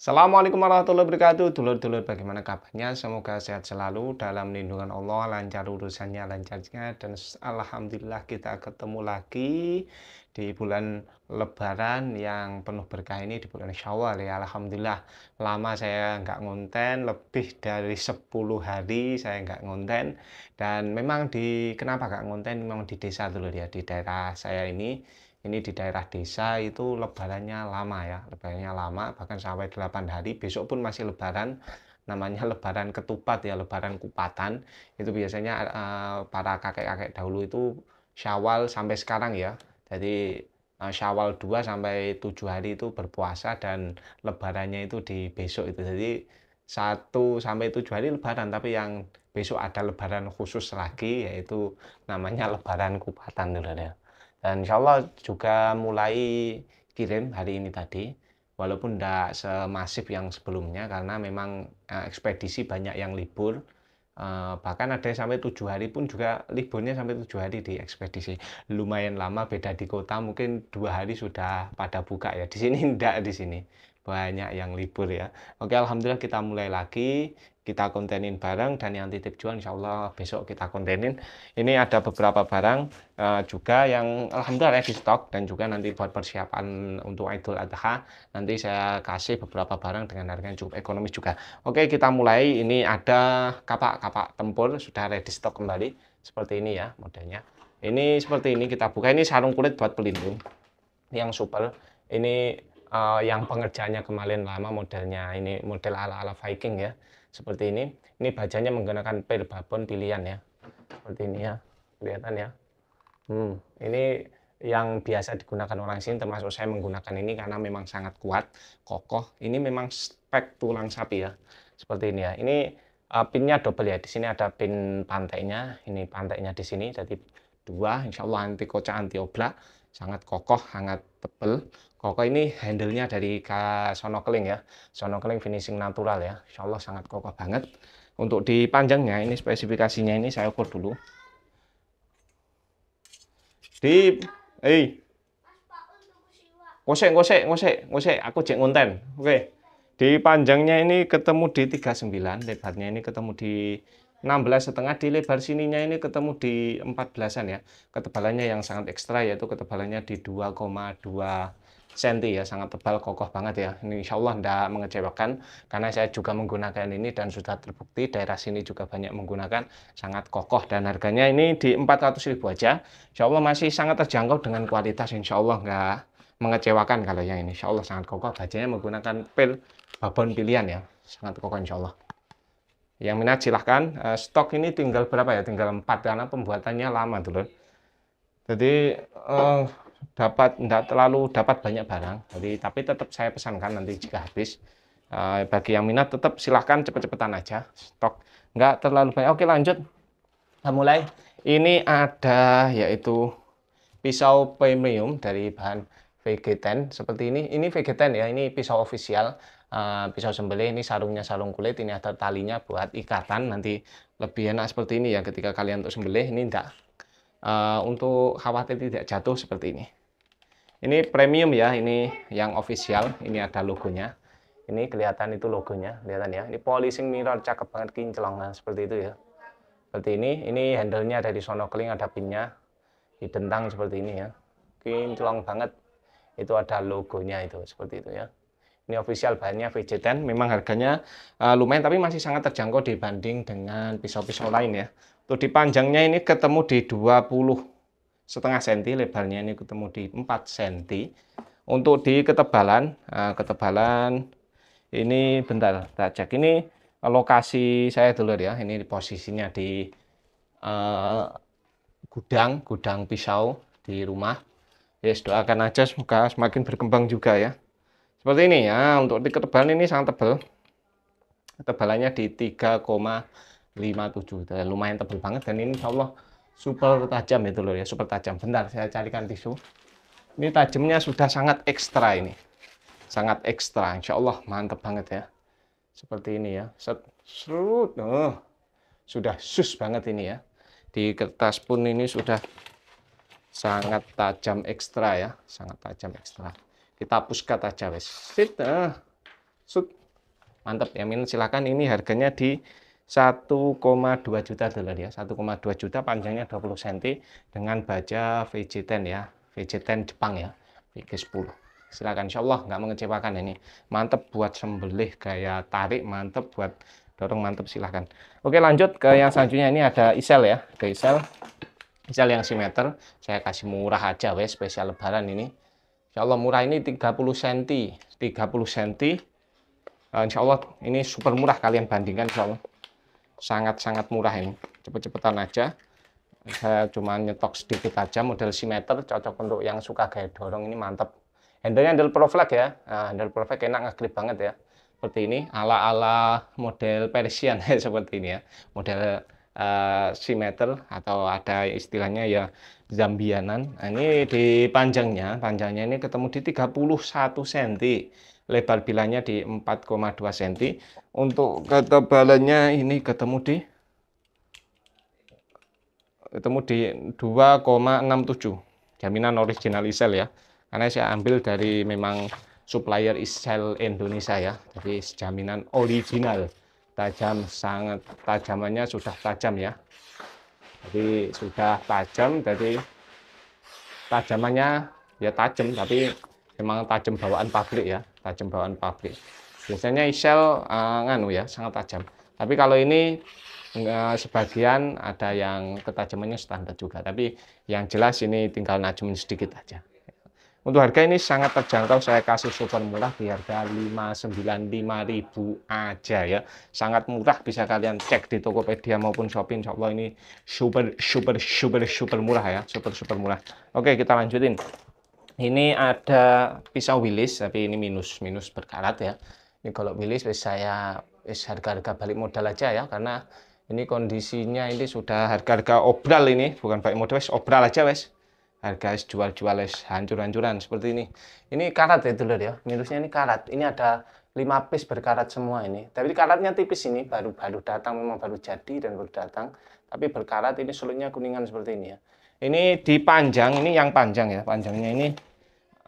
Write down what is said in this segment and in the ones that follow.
Assalamualaikum warahmatullahi wabarakatuh. Dulur-dulur bagaimana kabarnya? Semoga sehat selalu dalam lindungan Allah, lancar urusannya, lancarnya dan alhamdulillah kita ketemu lagi di bulan lebaran yang penuh berkah ini di bulan Syawal ya. Alhamdulillah lama saya nggak ngonten, lebih dari 10 hari saya nggak ngonten dan memang di kenapa nggak ngonten memang di desa dulu ya, di daerah saya ini ini di daerah desa itu lebarannya lama ya lebarannya lama bahkan sampai 8 hari besok pun masih lebaran namanya lebaran ketupat ya lebaran kupatan itu biasanya uh, para kakek-kakek dahulu itu syawal sampai sekarang ya jadi uh, syawal 2 sampai 7 hari itu berpuasa dan lebarannya itu di besok itu jadi 1 sampai 7 hari lebaran tapi yang besok ada lebaran khusus lagi yaitu namanya lebaran kupatan dulu ya dan insya Allah juga mulai kirim hari ini tadi, walaupun tidak semasif yang sebelumnya karena memang eh, ekspedisi banyak yang libur. Eh, bahkan ada sampai tujuh hari pun juga liburnya sampai tujuh hari di ekspedisi lumayan lama beda di kota mungkin dua hari sudah pada buka ya di sini tidak di sini banyak yang libur ya. Oke, alhamdulillah kita mulai lagi, kita kontenin barang dan yang titip jual insya Allah besok kita kontenin. Ini ada beberapa barang uh, juga yang alhamdulillah ready stock dan juga nanti buat persiapan untuk Idul Adha nanti saya kasih beberapa barang dengan harga yang cukup ekonomis juga. Oke, kita mulai. Ini ada kapak-kapak tempur sudah ready stok kembali seperti ini ya modelnya. Ini seperti ini kita buka ini sarung kulit buat pelindung yang super. Ini uh, yang pengerjaannya kemarin lama modelnya ini model ala-ala Viking ya seperti ini ini bajanya menggunakan pil babon pilihan ya seperti ini ya kelihatan ya hmm, ini yang biasa digunakan orang sini termasuk saya menggunakan ini karena memang sangat kuat kokoh ini memang spek tulang sapi ya seperti ini ya ini uh, pinnya double ya di sini ada pin pantainya ini pantainya di sini jadi dua insya Allah anti kocak anti oblak sangat kokoh hangat tebel kokoh ini handle nya dari sonokeling ya sonokeling finishing natural ya insya Allah sangat kokoh banget untuk di panjangnya ini spesifikasinya ini saya ukur dulu di eh ngosek ngosek ngosek ngosek aku cek konten, oke di panjangnya ini ketemu di 39 lebarnya ini ketemu di 16 setengah di lebar sininya ini ketemu di 14-an ya. Ketebalannya yang sangat ekstra yaitu ketebalannya di 2,2 cm ya sangat tebal kokoh banget ya ini insya Allah tidak mengecewakan karena saya juga menggunakan ini dan sudah terbukti daerah sini juga banyak menggunakan sangat kokoh dan harganya ini di 400 ribu aja insya Allah masih sangat terjangkau dengan kualitas insya Allah nggak mengecewakan kalau yang ini insya Allah sangat kokoh bajanya menggunakan pil babon pilihan ya sangat kokoh insya Allah yang minat silahkan. Eh, stok ini tinggal berapa ya? Tinggal empat karena pembuatannya lama dulu. Jadi eh, dapat tidak terlalu dapat banyak barang. Jadi tapi tetap saya pesankan nanti jika habis. Eh, bagi yang minat tetap silahkan cepet-cepetan aja. Stok nggak terlalu banyak. Oke lanjut. Kita mulai. Ini ada yaitu pisau premium dari bahan vg seperti ini. Ini vg ya, ini pisau official uh, eh, pisau sembelih ini sarungnya sarung kulit ini ada talinya buat ikatan nanti lebih enak seperti ini ya ketika kalian untuk sembelih ini tidak uh, eh, untuk khawatir tidak jatuh seperti ini ini premium ya ini yang official ini ada logonya ini kelihatan itu logonya kelihatan ya ini polishing mirror cakep banget kinclong nah, seperti itu ya seperti ini ini handlenya ada di sono ada pinnya didentang seperti ini ya kinclong banget itu ada logonya itu seperti itu ya ini official bahannya VJ10, memang harganya uh, lumayan tapi masih sangat terjangkau dibanding dengan pisau-pisau lain ya. Tuh di panjangnya ini ketemu di 20 setengah senti, lebarnya ini ketemu di 4 senti. Untuk di ketebalan, uh, ketebalan ini bentar kita cek ini lokasi saya dulu ya. Ini posisinya di uh, gudang, gudang pisau di rumah. Ya, Yes, doakan aja semoga semakin berkembang juga ya. Seperti ini ya, untuk di ketebalan ini sangat tebal. Tebalannya di 3,57. lumayan tebal banget dan ini insya Allah super tajam itu loh ya, super tajam. Bentar saya carikan tisu. Ini tajamnya sudah sangat ekstra ini. Sangat ekstra, insya Allah mantep banget ya. Seperti ini ya, set, serut. Oh, sudah sus banget ini ya. Di kertas pun ini sudah sangat tajam ekstra ya, sangat tajam ekstra. Kita push kata Jawa. fit uh, sud. Mantap ya Min, silahkan ini harganya di 1,2 juta dolar ya. 1,2 juta panjangnya 20 cm dengan baja VJ10 ya. VJ10 Jepang ya. VG10 silahkan insya Allah nggak mengecewakan ini mantep buat sembelih gaya tarik mantep buat dorong mantep silahkan oke lanjut ke yang selanjutnya ini ada isel ya ke isel isel yang simeter saya kasih murah aja wes spesial lebaran ini Insya Allah murah ini 30 cm 30 cm uh, Insya Allah ini super murah kalian bandingkan Insya sangat-sangat murah ini cepet-cepetan aja saya cuma nyetok sedikit aja model simeter cocok untuk yang suka gaya dorong ini mantap handlenya handle proflag ya nah, handle proflag enak ngegrip banget ya seperti ini ala-ala model Persian seperti ini ya model uh, eh, simeter atau ada istilahnya ya zambianan. Nah, ini di panjangnya, panjangnya ini ketemu di 31 cm, lebar bilangnya di 4,2 cm. Untuk ketebalannya ini ketemu di ketemu di 2,67. Jaminan original Isel ya. Karena saya ambil dari memang supplier Isel Indonesia ya. Jadi jaminan original tajam sangat tajamannya sudah tajam ya jadi sudah tajam jadi tajamannya ya tajam tapi memang tajam bawaan pabrik ya tajam bawaan pabrik biasanya isel uh, nganu ya sangat tajam tapi kalau ini uh, sebagian ada yang ketajamannya standar juga tapi yang jelas ini tinggal najemin sedikit aja untuk harga ini sangat terjangkau, saya kasih super murah di harga 595.000 aja ya. Sangat murah, bisa kalian cek di Tokopedia maupun Shopee. Insya Allah ini super, super, super, super murah ya. Super, super murah. Oke, kita lanjutin. Ini ada pisau wilis, tapi ini minus, minus berkarat ya. Ini kalau wilis, saya harga-harga balik modal aja ya, karena ini kondisinya ini sudah harga-harga obral ini, bukan balik modal, wes obral aja wes harga jual-jual es hancur-hancuran seperti ini ini karat ya dulur ya minusnya ini karat ini ada 5 piece berkarat semua ini tapi karatnya tipis ini baru baru datang memang baru jadi dan baru datang tapi berkarat ini sulitnya kuningan seperti ini ya ini di panjang. ini yang panjang ya panjangnya ini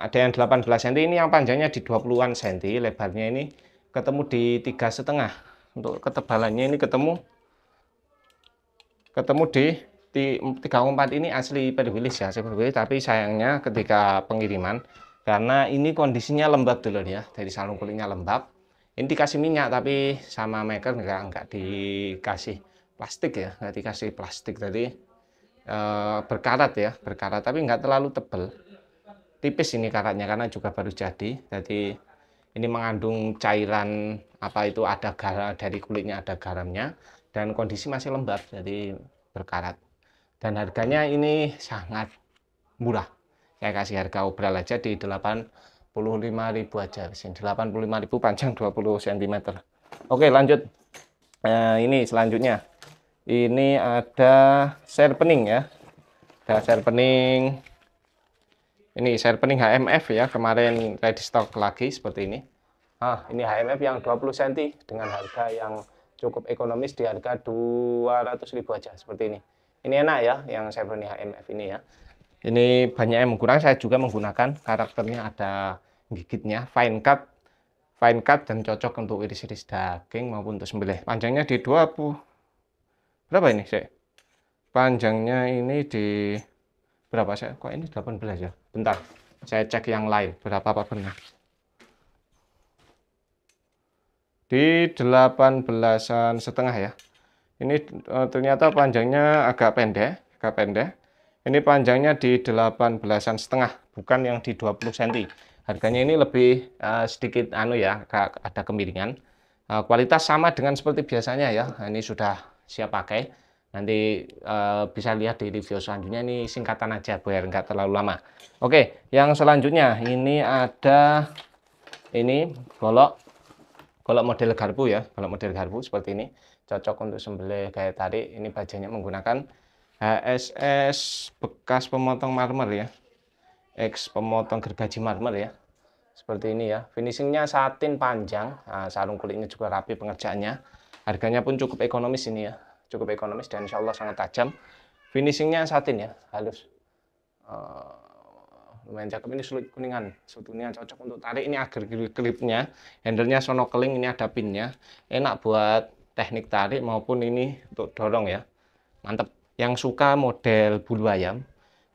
ada yang 18 cm ini yang panjangnya di 20-an cm lebarnya ini ketemu di tiga setengah untuk ketebalannya ini ketemu ketemu di tiga umpat ini asli perwilis ya asli perwilis tapi sayangnya ketika pengiriman karena ini kondisinya lembab dulu ya dari sarung kulitnya lembab ini dikasih minyak tapi sama maker enggak enggak dikasih plastik ya enggak dikasih plastik tadi e, eh, berkarat ya berkarat tapi enggak terlalu tebal tipis ini karatnya karena juga baru jadi jadi ini mengandung cairan apa itu ada garam dari kulitnya ada garamnya dan kondisi masih lembab jadi berkarat dan harganya ini sangat murah saya kasih harga obral aja di 85.000 aja 85.000 panjang 20 cm oke lanjut nah, ini selanjutnya ini ada serpening ya ada serpening. ini serpening HMF ya kemarin ready stock lagi seperti ini ah ini HMF yang 20 cm dengan harga yang cukup ekonomis di harga 200.000 aja seperti ini ini enak ya, yang beli HMF ini ya. Ini banyak yang menggunakan, saya juga menggunakan karakternya ada gigitnya, fine cut, fine cut dan cocok untuk iris-iris daging maupun untuk sembelih. Panjangnya di 20 berapa ini sih? Panjangnya ini di berapa saya? Kok ini 18 ya? Bentar, saya cek yang lain berapa apa benar. Di 18-an setengah ya. Ini uh, ternyata panjangnya agak pendek, agak pendek. Ini panjangnya di 18-an setengah, bukan yang di 20 cm. Harganya ini lebih uh, sedikit anu ya, ada kemiringan. Uh, kualitas sama dengan seperti biasanya ya. Ini sudah siap pakai. Nanti uh, bisa lihat di review selanjutnya ini singkatan aja biar nggak terlalu lama. Oke, yang selanjutnya ini ada ini golok kalau model garpu ya, kalau model garpu seperti ini cocok untuk sembelih gaya tarik. Ini bajanya menggunakan HSS bekas pemotong marmer ya. X pemotong gergaji marmer ya. Seperti ini ya. Finishingnya satin panjang, nah, sarung kulitnya juga rapi pengerjaannya. Harganya pun cukup ekonomis ini ya. Cukup ekonomis dan insyaallah sangat tajam. Finishingnya satin ya, halus. Ah lumayan cakep ini sulit kuningan sebetulnya cocok untuk tarik ini agar klipnya handlenya sono keling ini ada pinnya enak buat teknik tarik maupun ini untuk dorong ya mantep yang suka model bulu ayam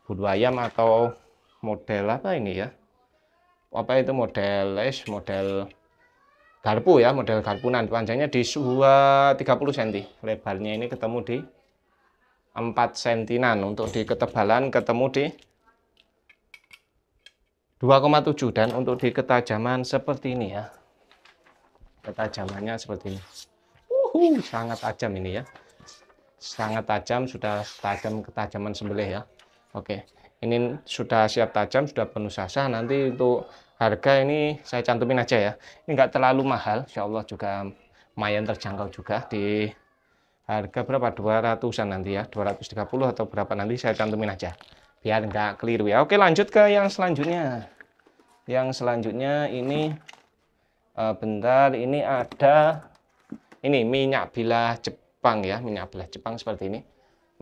bulu ayam atau model apa ini ya apa itu model es, model garpu ya model garpunan panjangnya di suhu 30 cm lebarnya ini ketemu di 4 sentinan untuk di ketebalan ketemu di 2,7 dan untuk di ketajaman seperti ini ya ketajamannya seperti ini uhuh, sangat tajam ini ya sangat tajam sudah tajam ketajaman sembelih ya Oke ini sudah siap tajam sudah penuh sasa nanti untuk harga ini saya cantumin aja ya ini enggak terlalu mahal Insya Allah juga lumayan terjangkau juga di harga berapa 200an nanti ya 230 atau berapa nanti saya cantumin aja biar nggak keliru ya. Oke lanjut ke yang selanjutnya. Yang selanjutnya ini uh, bentar ini ada ini minyak bilah Jepang ya minyak bilah Jepang seperti ini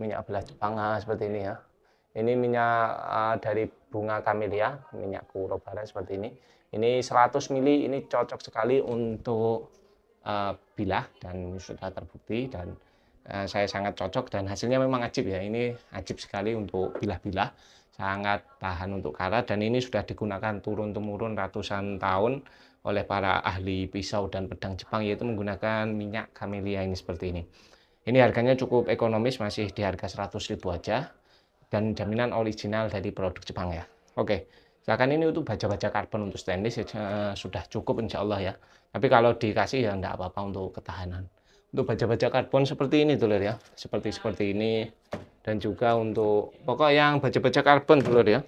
minyak bilah Jepang ah seperti ini ya. Ini minyak uh, dari bunga kamelia minyak kurobara seperti ini. Ini 100 mili ini cocok sekali untuk uh, bilah dan sudah terbukti dan Eh, saya sangat cocok dan hasilnya memang ajib ya ini ajib sekali untuk bilah-bilah sangat tahan untuk karat dan ini sudah digunakan turun temurun ratusan tahun oleh para ahli pisau dan pedang Jepang yaitu menggunakan minyak kamelia ini seperti ini ini harganya cukup ekonomis masih di harga 100 ribu aja dan jaminan original dari produk Jepang ya oke silakan ini untuk baja-baja karbon untuk stainless ya, sudah cukup insya Allah ya tapi kalau dikasih ya enggak apa-apa untuk ketahanan untuk baja-baja karbon seperti ini dulur ya seperti seperti ini dan juga untuk pokok yang baja-baja karbon dulur ya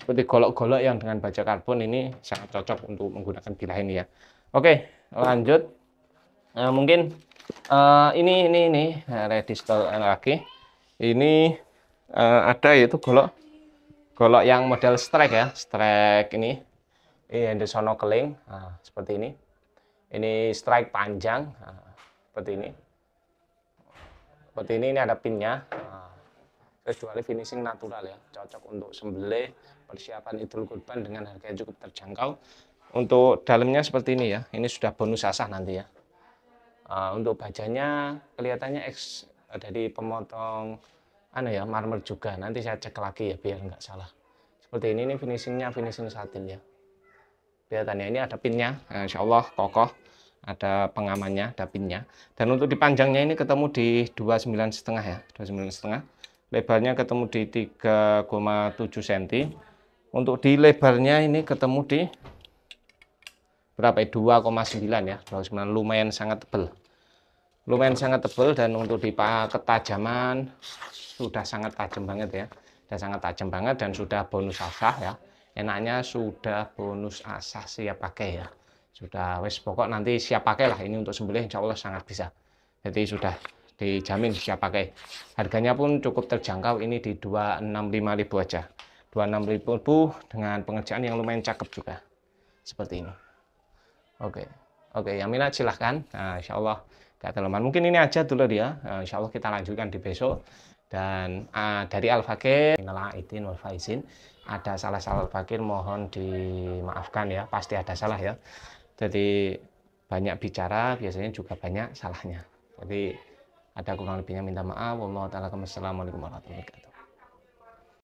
seperti golok-golok yang dengan baja karbon ini sangat cocok untuk menggunakan bilah ini ya oke lanjut nah, mungkin uh, ini ini ini eh, store eh, lagi ini uh, ada yaitu golok golok yang model strike ya strike ini ini sono keling nah, seperti ini ini strike panjang nah, seperti ini seperti ini ini ada pinnya nah, kecuali finishing natural ya cocok untuk sembelih persiapan idul kurban dengan harga yang cukup terjangkau untuk dalamnya seperti ini ya ini sudah bonus asah nanti ya ah, untuk bajanya kelihatannya X dari pemotong anu ya marmer juga nanti saya cek lagi ya biar nggak salah seperti ini ini finishingnya finishing satin ya kelihatannya ini ada pinnya nah, insyaallah Allah kokoh ada pengamannya, ada pinnya. Dan untuk di panjangnya ini ketemu di 29 setengah ya, 29 setengah. Lebarnya ketemu di 3,7 cm. Untuk di lebarnya ini ketemu di berapa 2,9 ya, 2,9 ya. lumayan sangat tebal. Lumayan sangat tebal dan untuk di ketajaman sudah sangat tajam banget ya. Sudah sangat tajam banget dan sudah bonus asah ya. Enaknya sudah bonus asah siap ya pakai ya sudah wes pokok nanti siap pakai lah ini untuk sembelih insya Allah sangat bisa jadi sudah dijamin siap pakai harganya pun cukup terjangkau ini di 265.000 aja 265.000 dengan pengerjaan yang lumayan cakep juga seperti ini oke oke yang minat silahkan nah, insya Allah gak terlambat mungkin ini aja dulu dia nah, insya Allah kita lanjutkan di besok dan uh, dari Al Fakir idin izin ada salah salah Al Fakir mohon dimaafkan ya pasti ada salah ya jadi banyak bicara biasanya juga banyak salahnya. Jadi ada kurang lebihnya minta maaf. Wassalamualaikum warahmatullahi wabarakatuh.